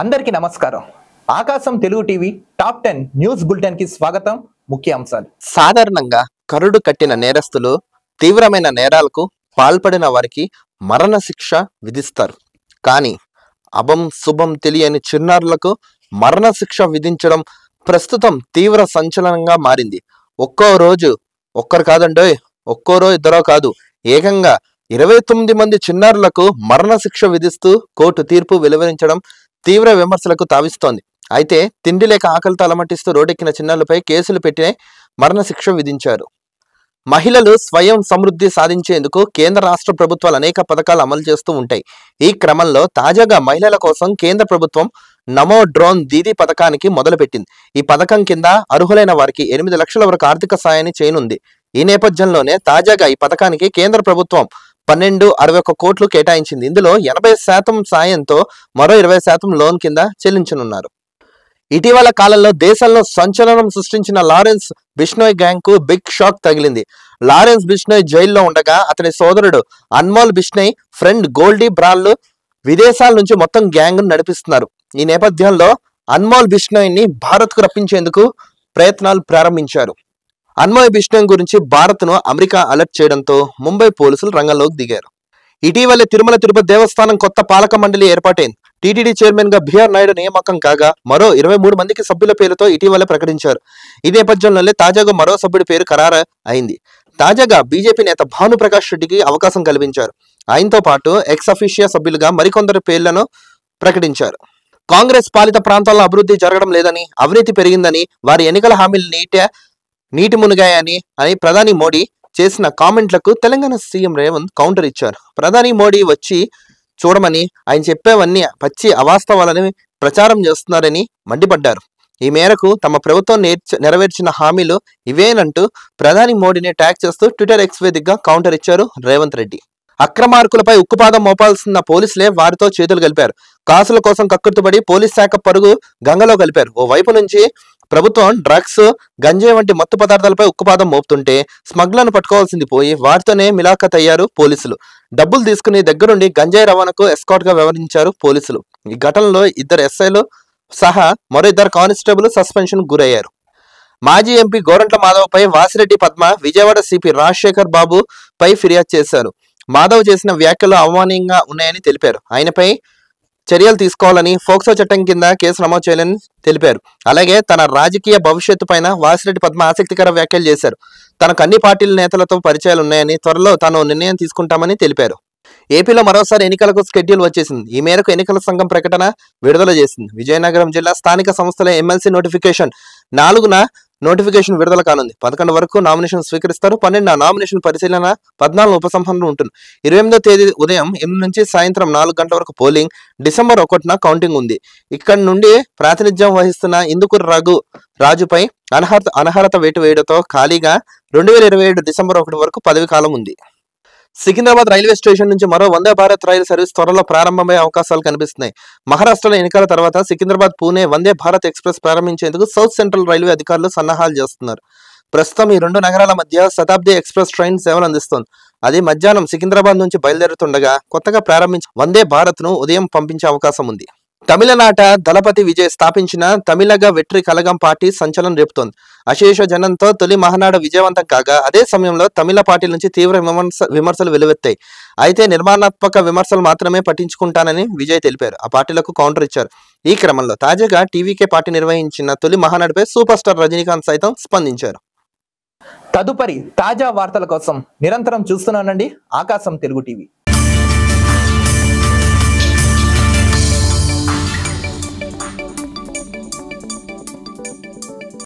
అందరికీ నమస్కారం Aakasam Telugu TV top ten news bulletin కి స్వాగతం ముఖ్య అంశాలు సాధారణంగా కరుడు కట్టిన నేరస్తులు తీవ్రమైన నేరాలకు పాల్పడిన వారికి మరణ శిక్ష విధిస్తారు కానీ అభం శుభం తెలియని చిన్నారులకు మరణ శిక్ష విధించడం ప్రస్తుతం తీవ్ర సంచలనంగా మారింది ఒక్కో రోజు ఒక్కరు కాదండోయ్ రోజు ఇద్దరో కాదు ఏకంగా ఇరవై తొమ్మిది మంది చిన్నారులకు మరణ శిక్ష విధిస్తూ కోర్టు తీర్పు వెలువరించడం తీవ్ర విమర్శలకు తావిస్తోంది అయితే తిండి లేక ఆకలితో అలమటిస్తూ రోడెక్కిన చిన్నారులపై కేసులు పెట్టిన మరణశిక్ష విధించారు మహిళలు స్వయం సమృద్ధి సాధించేందుకు కేంద్ర రాష్ట్ర ప్రభుత్వాలు అనేక పథకాలు అమలు చేస్తూ ఉంటాయి ఈ క్రమంలో తాజాగా మహిళల కోసం కేంద్ర ప్రభుత్వం నమో డ్రోన్ దీదీ పథకానికి మొదలుపెట్టింది ఈ పథకం కింద అర్హులైన వారికి ఎనిమిది లక్షల వరకు ఆర్థిక సాయాన్ని చేయనుంది ఈ నేపథ్యంలోనే తాజాగా ఈ పథకానికి కేంద్ర ప్రభుత్వం పన్నెండు అరవై ఒక్క కోట్లు కేటాయించింది ఇందులో ఎనభై శాతం సాయంతో మరో ఇరవై శాతం లోన్ కింద చెల్లించనున్నారు ఇటీవల కాలంలో దేశంలో సంచలనం సృష్టించిన లారెన్స్ బిష్నోయ్ గ్యాంగ్ కు బిగ్ షాక్ తగిలింది లారెన్స్ బిష్నోయ్ జైల్లో ఉండగా అతని సోదరుడు అన్మోల్ బిష్నోయ్ ఫ్రెండ్ గోల్డీ బ్రాళ్లు విదేశాల నుంచి మొత్తం గ్యాంగ్ నడిపిస్తున్నారు ఈ నేపథ్యంలో అన్మోల్ బిష్నోయ్ ని భారత్కు రప్పించేందుకు ప్రయత్నాలు ప్రారంభించారు అన్వయ్ బిష్ణం గురించి భారత్ను అమెరికా అలర్ట్ చేయడంతో ముంబై పోలీసులు రంగంలోకి దిగారు ఇటీవలే తిరుమల తిరుపతి దేవస్థానం కొత్త పాలక మండలి ఏర్పాటైంది టీటీడీ చైర్మన్ గా బిఆర్ నాయుడు నియామకం కాగా మరో ఇరవై మూడు మందికి సభ్యుల పేరుతో ఇటీవల ప్రకటించారు ఈ నేపథ్యంలోనే తాజాగా మరో సభ్యుడి పేరు ఖరారు అయింది తాజాగా బీజేపీ నేత భానుప్రకాష్ రెడ్డికి అవకాశం కల్పించారు ఆయనతో పాటు ఎక్స్ అఫీషియా సభ్యులుగా మరికొందరు పేర్లను ప్రకటించారు కాంగ్రెస్ పాలిత ప్రాంతాల్లో అభివృద్ధి జరగడం లేదని అవినీతి పెరిగిందని వారి ఎన్నికల హామీలు నీట నీటి మునిగాయని అని ప్రధాని మోడీ చేసిన కామెంట్లకు తెలంగాణ సీఎం రేవంత్ కౌంటర్ ఇచ్చారు ప్రధాని మోడీ వచ్చి చూడమని ఆయన చెప్పేవన్నీ పచ్చి అవాస్తవాలని ప్రచారం చేస్తున్నారని మండిపడ్డారు ఈ మేరకు తమ ప్రభుత్వం నేర్చ నెరవేర్చిన హామీలు ఇవేనంటూ ప్రధాని మోడీని ట్యాగ్ చేస్తూ ట్విట్టర్ ఎక్స్ వేదికగా కౌంటర్ ఇచ్చారు రేవంత్ రెడ్డి అక్రమార్కులపై ఉక్కుపాదం మోపాల్సిన పోలీసులే వారితో చేతులు కలిపారు కాసుల కోసం కక్కుర్తుపడి పోలీస్ శాఖ పరుగు గంగలో కలిపారు ఓ వైపు నుంచి ప్రభుత్వం డ్రగ్స్ గంజే వంటి మత్తు పదార్థాలపై ఉక్కుపాదం మోపుతుంటే స్మగ్లను పట్టుకోవాల్సింది పోయి వాటితోనే మిలాఖత్ అయ్యారు పోలీసులు డబ్బులు తీసుకుని దగ్గరుండి గంజాయి రవాణాకు ఎస్కాట్ గా వ్యవహరించారు పోలీసులు ఈ ఘటనలో ఇద్దరు ఎస్ఐలు సహా మరో ఇద్దరు కానిస్టేబుల్ సస్పెన్షన్ గురయ్యారు మాజీ ఎంపీ గోరంట్ల మాధవ్పై వాసిరెడ్డి పద్మ విజయవాడ సిపి రాజశేఖర్ బాబు పై ఫిర్యాదు చేశారు మాధవ్ చేసిన వ్యాఖ్యలు అవమానంగా ఉన్నాయని తెలిపారు ఆయనపై చర్యలు తీసుకోవాలని ఫోక్సో చట్టం కింద కేసు నమోదు చేయాలని తెలిపారు అలాగే తన రాజకీయ భవిష్యత్తు పైన వాసిరెడ్డి పద్మ ఆసక్తికర వ్యాఖ్యలు చేశారు తనకు అన్ని పార్టీల నేతలతో పరిచయాలు ఉన్నాయని త్వరలో తాను నిర్ణయం తీసుకుంటామని తెలిపారు ఏపీలో మరోసారి ఎన్నికలకు స్కెడ్యూల్ వచ్చేసింది ఈ మేరకు ఎన్నికల సంఘం ప్రకటన విడుదల చేసింది విజయనగరం జిల్లా స్థానిక సంస్థల ఎమ్మెల్సీ నోటిఫికేషన్ నాలుగున నోటిఫికేషన్ విడుదల కానుంది పదకొండు వరకు నామినేషన్ స్వీకరిస్తారు పన్నెండు నామినేషన్ పరిశీలన పద్నాలుగు ఉపసంహరణలు ఉంటుంది ఇరవై తేదీ ఉదయం ఎనిమిది నుంచి సాయంత్రం నాలుగు గంటల వరకు పోలింగ్ డిసెంబర్ ఒకటిన కౌంటింగ్ ఉంది ఇక్కడ నుండి ప్రాతినిధ్యం వహిస్తున్న ఇందుకు రఘు రాజుపై అనర్హత అనర్హత వేటు వేయడంతో ఖాళీగా రెండు వేల ఇరవై ఏడు డిసెంబర్ ఒకటి వరకు పదవి కాలం ఉంది సికింద్రాబాద్ రైల్వే స్టేషన్ నుంచి మరో వందే భారత్ రైలు సర్వీస్ త్వరలో ప్రారంభమయ్యే అవకాశాలు కనిపిస్తున్నాయి మహారాష్ట్రలో ఎన్నికల తర్వాత సికింద్రాబాద్ పూణే వందే భారత్ ఎక్స్ప్రెస్ ప్రారంభించేందుకు సౌత్ సెంట్రల్ రైల్వే అధికారులు సన్నాహాలు చేస్తున్నారు ప్రస్తుతం ఈ రెండు నగరాల మధ్య శతాబ్ది ఎక్స్ప్రెస్ ట్రైన్ సేవలు అందిస్తోంది అది మధ్యాహ్నం సికింద్రాబాద్ నుంచి బయలుదేరుతుండగా కొత్తగా ప్రారంభించి వందే భారత్ను ఉదయం పంపించే అవకాశం ఉంది తమిళనాట దళపతి విజయ్ స్థాపించిన తమిళగ వెట్రి కలగం పార్టీ సంచలనం రేపుతోంది అశేష జనంతో తొలి మహానాడు విజయవంతం కాగా అదే సమయంలో తమిళ పార్టీ నుంచి తీవ్ర విమర్శ విమర్శలు వెలువెత్తాయి అయితే నిర్మాణాత్మక విమర్శలు మాత్రమే పట్టించుకుంటానని విజయ్ తెలిపారు ఆ పార్టీలకు కౌంటర్ ఇచ్చారు ఈ క్రమంలో తాజాగా టీవీకే పార్టీ నిర్వహించిన తొలి మహానాడుపై సూపర్ స్టార్ రజనీకాంత్ సైతం స్పందించారు తదుపరి తాజా వార్తల కోసం నిరంతరం చూస్తున్నానండి ఆకాశం తెలుగు టీవీ